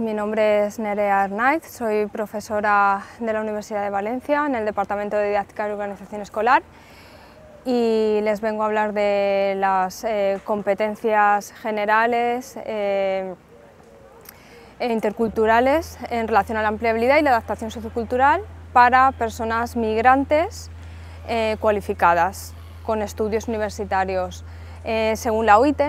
Mi nombre es Nerea Arnaiz, soy profesora de la Universidad de Valencia en el Departamento de Didáctica y Organización Escolar y les vengo a hablar de las eh, competencias generales eh, e interculturales en relación a la ampliabilidad y la adaptación sociocultural para personas migrantes eh, cualificadas con estudios universitarios. según la OIT,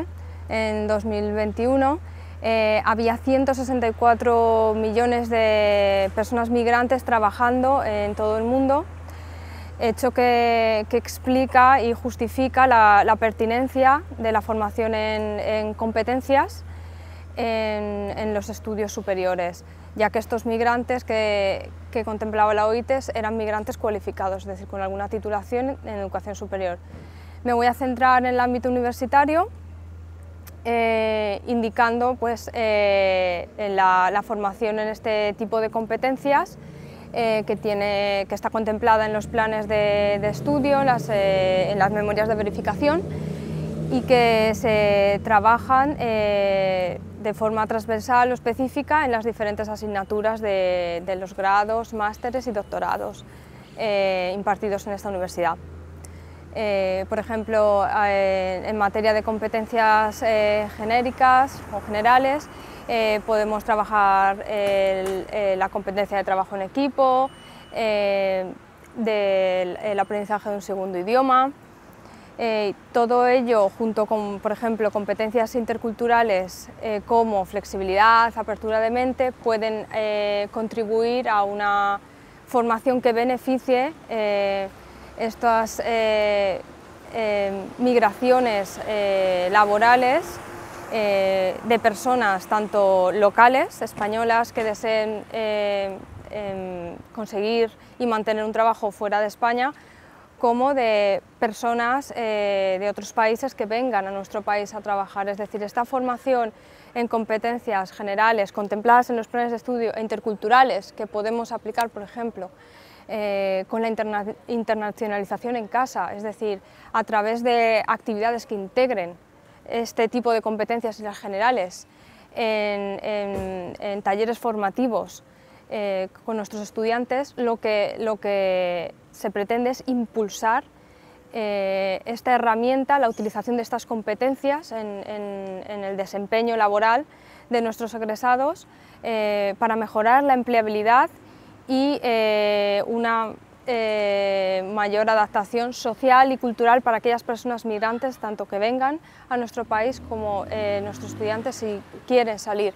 en 2021 eh, había 164 millones de personas migrantes trabajando eh, en todo el mundo, hecho que, explica y justifica la, pertinencia de la formación en, competencias en, los estudios superiores, ya que estos migrantes que, contemplaba la OITES eran migrantes cualificados, es decir, con alguna titulación en educación superior. Me voy a centrar en el ámbito universitario eh, indicando pues, eh, la, formación en este tipo de competencias eh, que, está contemplada en los planes de, estudio, en las memorias de verificación y que se trabajan de forma transversal o específica en las diferentes asignaturas de los grados, másteres y doctorados impartidos en esta universidad. Eh, por ejemplo, eh, en materia de competencias eh, genéricas o generales, podemos trabajar la competencia de trabajo en equipo, del el aprendizaje de un segundo idioma. todo ello junto con, por ejemplo, competencias interculturales como flexibilidad, apertura de mente, pueden contribuir a una formación que beneficie estas eh, eh, migraciones eh, laborales de personas tanto locales, españolas, que deseen em, conseguir y mantener un trabajo fuera de España, como de personas de otros países que vengan a nuestro país a trabajar. Es decir, esta formación en competencias generales contempladas en los planes de estudio interculturales que podemos aplicar, por ejemplo, eh, con la internacionalización en casa, es decir, a través de actividades que integren este tipo de competencias y las generales en, talleres formativos eh, con nuestros estudiantes, lo que, lo que se pretende es impulsar eh, esta herramienta, la utilización de estas competencias en el desempeño laboral de nuestros egresados para mejorar la empleabilidad y eh, una eh, mayor adaptación social y cultural para aquellas personas migrantes, tanto que vengan a nuestro país como eh, nuestros estudiantes si quieren salir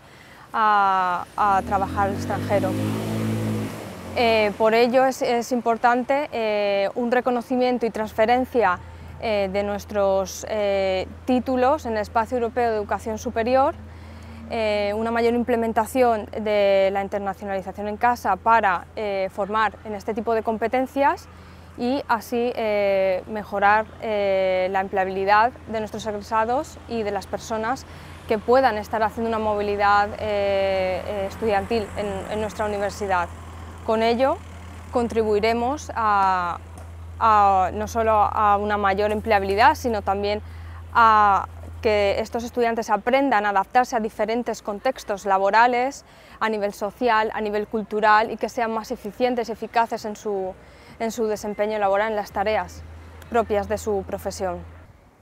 a, trabajar al extranjero. por ello es, es importante un reconocimiento y transferencia de nuestros títulos en el espacio europeo de educación superior eh, una mayor implementación de la internacionalización en casa para eh, formar en este tipo de competencias y así eh, mejorar la empleabilidad de nuestros egresados y de las personas que puedan estar haciendo una movilidad estudiantil en, nuestra universidad. Con ello contribuiremos a, no solo a una mayor empleabilidad, sino también a, que estos estudiantes aprendan a adaptarse a diferentes contextos laborales, a nivel social, a nivel cultural y que sean más eficientes y eficaces en su, en su desempeño laboral, en las tareas propias de su profesión.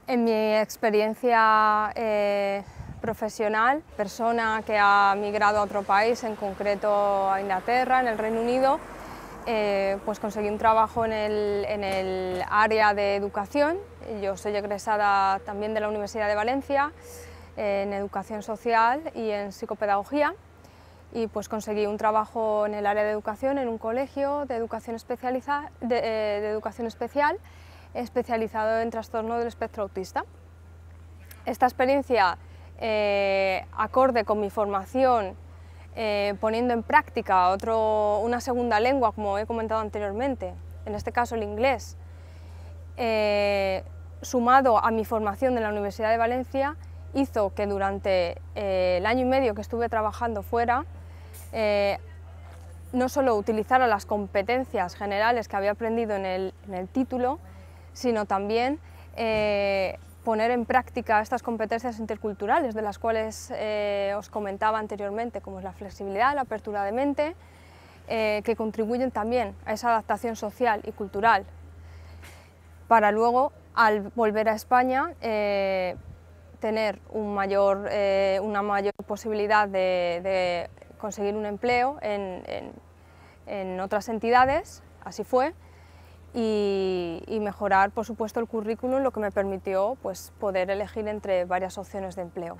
En mi experiencia eh, profesional, persona que ha migrado a otro país, en concreto a Inglaterra, en el Reino Unido, eh, pues conseguí un trabajo en el área de educación yo soy egresada también de la Universidad de Valencia en Educación Social y en Psicopedagogía y pues conseguí un trabajo en el área de educación en un colegio de educación, eh, educación especial especializado en trastorno del espectro autista. Esta experiencia, eh, acorde con mi formación, eh, poniendo en práctica otro, una segunda lengua, como he comentado anteriormente, en este caso el inglés, sumado a mi formación de la Universidad de Valencia, hizo que durante eh, el año y medio que estuve trabajando fuera, eh, no solo utilizara las competencias generales que había aprendido en el, título, sino también eh, poner en práctica estas competencias interculturales de las cuales os comentaba anteriormente, como es la flexibilidad, la apertura de mente, que contribuyen también a esa adaptación social y cultural para luego al volver a España eh, tener eh, una mayor posibilidad de, conseguir un empleo en, otras entidades, así fue, y, mejorar por supuesto el currículum, lo que me permitió pues, poder elegir entre varias opciones de empleo.